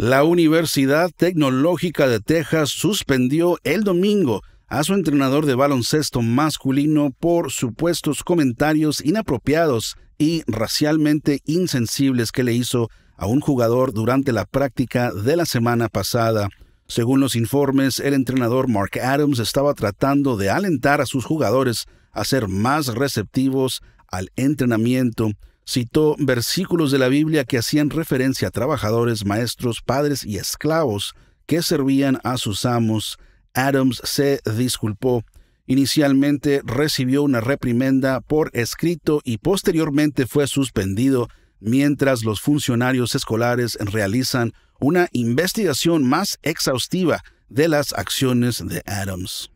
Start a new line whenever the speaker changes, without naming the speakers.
La Universidad Tecnológica de Texas suspendió el domingo a su entrenador de baloncesto masculino por supuestos comentarios inapropiados y racialmente insensibles que le hizo a un jugador durante la práctica de la semana pasada. Según los informes, el entrenador Mark Adams estaba tratando de alentar a sus jugadores a ser más receptivos al entrenamiento citó versículos de la Biblia que hacían referencia a trabajadores, maestros, padres y esclavos que servían a sus amos. Adams se disculpó. Inicialmente recibió una reprimenda por escrito y posteriormente fue suspendido mientras los funcionarios escolares realizan una investigación más exhaustiva de las acciones de Adams.